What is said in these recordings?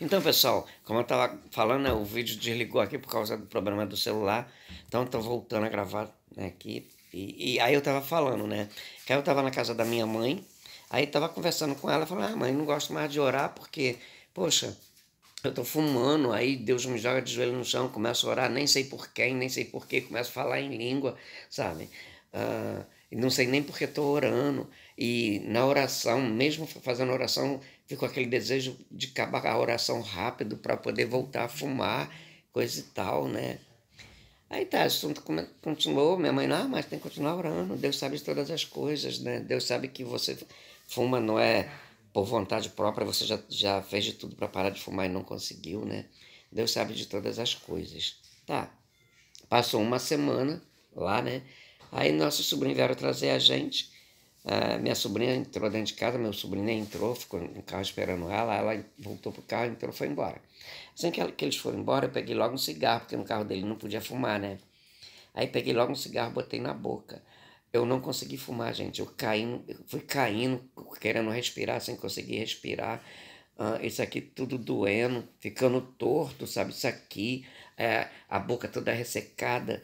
Então, pessoal, como eu estava falando, né, o vídeo desligou aqui por causa do problema do celular. Então, estou voltando a gravar né, aqui. E, e, aí eu estava falando, né? Que aí eu estava na casa da minha mãe. Aí estava conversando com ela, falando, ah, mãe, não gosto mais de orar porque, poxa, eu estou fumando, aí Deus me joga de joelho no chão, começo a orar, nem sei por quem, nem sei por quê, começo a falar em língua, sabe? Uh, e não sei nem porque estou orando. E na oração, mesmo fazendo oração, fico aquele desejo de acabar a oração rápido para poder voltar a fumar, coisa e tal, né? Aí tá, o assunto continuou, minha mãe, ah, mas tem que continuar orando, Deus sabe de todas as coisas, né? Deus sabe que você fuma não é por vontade própria, você já, já fez de tudo para parar de fumar e não conseguiu, né? Deus sabe de todas as coisas. Tá, passou uma semana lá, né? Aí nossos sobrinhos vieram trazer a gente. Uh, minha sobrinha entrou dentro de casa, meu sobrinho entrou, ficou no carro esperando ela, ela voltou pro carro, entrou foi embora. Assim que, ela, que eles foram embora, eu peguei logo um cigarro, porque no carro dele não podia fumar, né? Aí peguei logo um cigarro, botei na boca. Eu não consegui fumar, gente. Eu caí, eu fui caindo, querendo respirar, sem conseguir respirar. Uh, isso aqui tudo doendo, ficando torto, sabe? Isso aqui, é, a boca toda ressecada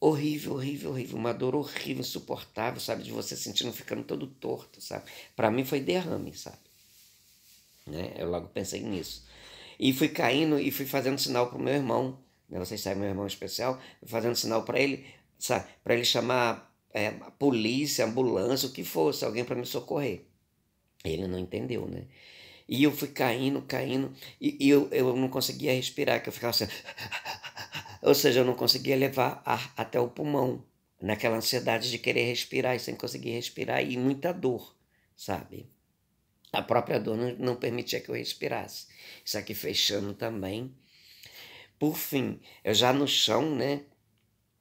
horrível, horrível, horrível, uma dor horrível, insuportável, sabe, de você sentindo ficando todo torto, sabe? Para mim foi derrame, sabe? Né? Eu logo pensei nisso. E fui caindo e fui fazendo sinal pro meu irmão, né? Vocês sabem, meu irmão é especial, fazendo sinal para ele, sabe? Para ele chamar é, a polícia, ambulância, o que fosse, alguém para me socorrer. Ele não entendeu, né? E eu fui caindo, caindo, e, e eu, eu não conseguia respirar, que eu ficava assim. Ou seja, eu não conseguia levar ar até o pulmão, naquela ansiedade de querer respirar e sem conseguir respirar, e muita dor, sabe? A própria dor não, não permitia que eu respirasse. Isso aqui fechando também. Por fim, eu já no chão, né?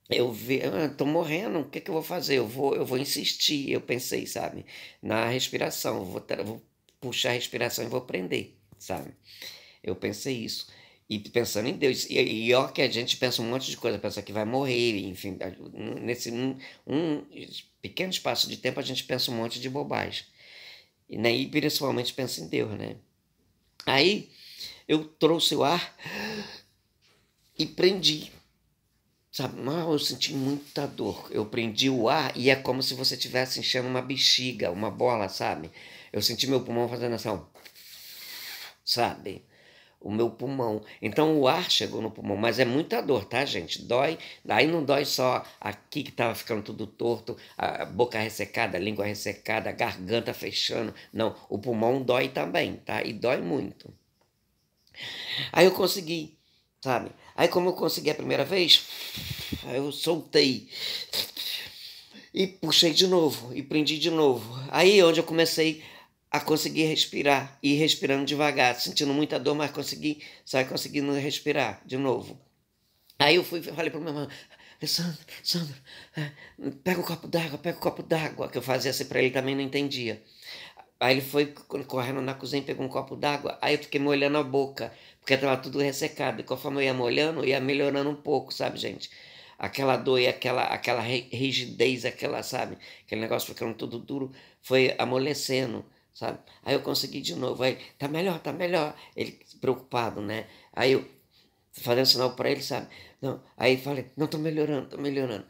eu vi, ah, tô morrendo, o que, que eu vou fazer? Eu vou, eu vou insistir, eu pensei, sabe, na respiração, eu vou, vou puxar a respiração e vou prender, sabe? Eu pensei isso e pensando em Deus. E, e ó que a gente pensa um monte de coisa, pensa que vai morrer, enfim, nesse um, um pequeno espaço de tempo a gente pensa um monte de bobagem. E, né, e principalmente pensa em Deus, né? Aí eu trouxe o ar e prendi. Sabe, mal eu senti muita dor. Eu prendi o ar e é como se você estivesse enchendo uma bexiga, uma bola, sabe? Eu senti meu pulmão fazendo assim, sabe? o meu pulmão. Então o ar chegou no pulmão, mas é muita dor, tá, gente? Dói, daí não dói só aqui que tava ficando tudo torto, a boca ressecada, a língua ressecada, a garganta fechando. Não, o pulmão dói também, tá? E dói muito. Aí eu consegui, sabe? Aí como eu consegui a primeira vez, eu soltei. E puxei de novo, e prendi de novo. Aí é onde eu comecei a conseguir respirar, ir respirando devagar, sentindo muita dor, mas consegui, só conseguindo respirar de novo. Aí eu fui, falei para minha irmã, Alessandro, Sandro, eh, pega o um copo d'água, pega o um copo d'água, que eu fazia assim para ele também não entendia. Aí ele foi correndo na cozinha, pegou um copo d'água, aí eu fiquei molhando a boca, porque estava tudo ressecado. E conforme eu ia molhando, ia melhorando um pouco, sabe, gente? Aquela dor e aquela, aquela rigidez, aquela, sabe? Aquele negócio ficando tudo duro, foi amolecendo sabe? Aí eu consegui de novo, aí tá melhor, tá melhor. Ele preocupado, né? Aí eu fazendo sinal para ele, sabe? Não, aí falei, não, tô melhorando, tô melhorando.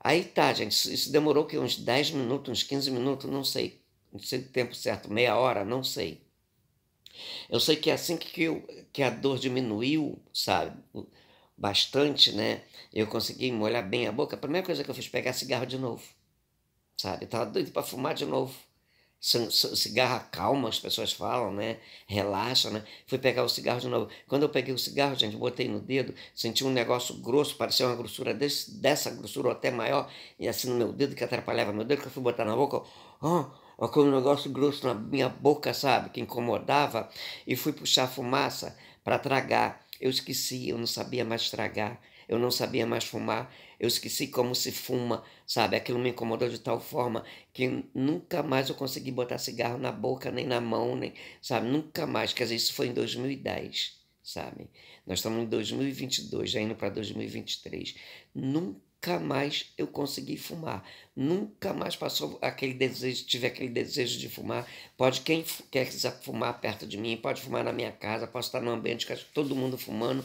Aí tá, gente, isso, isso demorou que uns 10 minutos, uns 15 minutos, não sei. Não sei o tempo certo, meia hora, não sei. Eu sei que é assim que, eu, que a dor diminuiu, sabe? Bastante, né? Eu consegui molhar bem a boca. A primeira coisa que eu fiz, pegar cigarro de novo. Sabe? Eu tava doido para fumar de novo são, cigarro calma, as pessoas falam, né? Relaxa, né? Fui pegar o cigarro de novo. Quando eu peguei o cigarro, gente, botei no dedo, senti um negócio grosso, parecia uma grossura desse, dessa grossura ou até maior, e assim no meu dedo que atrapalhava meu dedo, que eu fui botar na boca, ó, oh, aquele um negócio grosso na minha boca, sabe? Que incomodava, e fui puxar fumaça para tragar. Eu esqueci, eu não sabia mais tragar eu não sabia mais fumar, eu esqueci como se fuma, sabe? Aquilo me incomodou de tal forma que nunca mais eu consegui botar cigarro na boca, nem na mão, nem, sabe? Nunca mais, quer dizer, isso foi em 2010, sabe? Nós estamos em 2022, já indo para 2023. Nunca mais eu consegui fumar, nunca mais passou aquele desejo, tive aquele desejo de fumar. Pode quem quer fumar perto de mim, pode fumar na minha casa, posso estar num ambiente que todo mundo fumando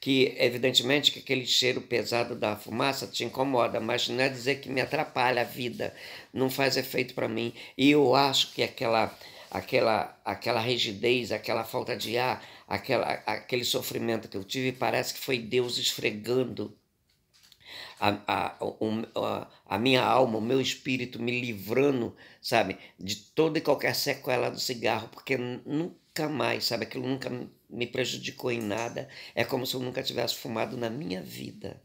que evidentemente que aquele cheiro pesado da fumaça te incomoda, mas não é dizer que me atrapalha a vida, não faz efeito para mim. E eu acho que aquela aquela aquela rigidez, aquela falta de ar, aquela, aquele sofrimento que eu tive, parece que foi Deus esfregando a, a, a, a, minha alma, o meu espírito me livrando, sabe, de toda e qualquer sequela do cigarro, porque não nunca mais, sabe? Aquilo nunca me prejudicou em nada. É como se eu nunca tivesse fumado na minha vida.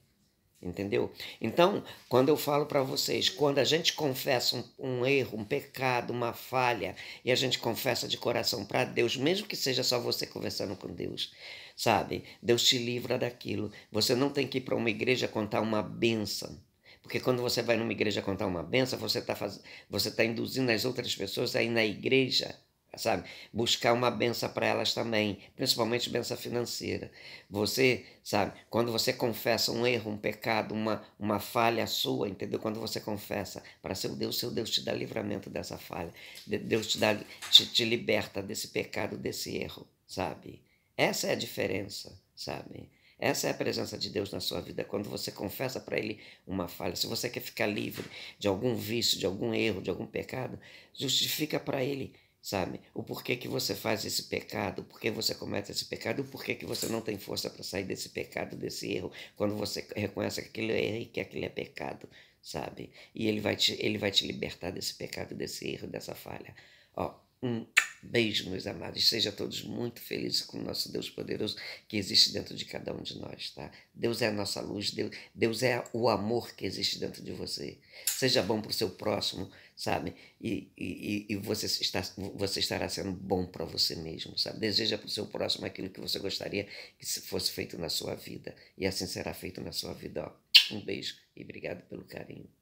Entendeu? Então, quando eu falo para vocês, quando a gente confessa um, um, erro, um pecado, uma falha, e a gente confessa de coração para Deus, mesmo que seja só você conversando com Deus, sabe? Deus te livra daquilo. Você não tem que ir para uma igreja contar uma benção. Porque quando você vai numa igreja contar uma benção, você está faz... você tá induzindo as outras pessoas a ir na igreja sabe? Buscar uma benção para elas também, principalmente benção financeira. Você, sabe, quando você confessa um erro, um pecado, uma, uma falha sua, entendeu? Quando você confessa para seu Deus, seu Deus te dá livramento dessa falha. Deus te, dá, te, te liberta desse pecado, desse erro, sabe? Essa é a diferença, sabe? Essa é a presença de Deus na sua vida, quando você confessa para Ele uma falha. Se você quer ficar livre de algum vício, de algum erro, de algum pecado, justifica para Ele sabe? O porquê que você faz esse pecado, o porquê você comete esse pecado, o porquê que você não tem força para sair desse pecado, desse erro, quando você reconhece que aquilo é erro e que aquilo é pecado, sabe? E ele vai te, ele vai te libertar desse pecado, desse erro, dessa falha. Ó, um Beijo, meus amados. Sejam todos muito felizes com o nosso Deus poderoso que existe dentro de cada um de nós, tá? Deus é a nossa luz, Deus, é o amor que existe dentro de você. Seja bom para o seu próximo, sabe? E, e, e você, está, você estará sendo bom para você mesmo, sabe? Deseja para o seu próximo aquilo que você gostaria que fosse feito na sua vida. E assim será feito na sua vida, ó. Um beijo e obrigado pelo carinho.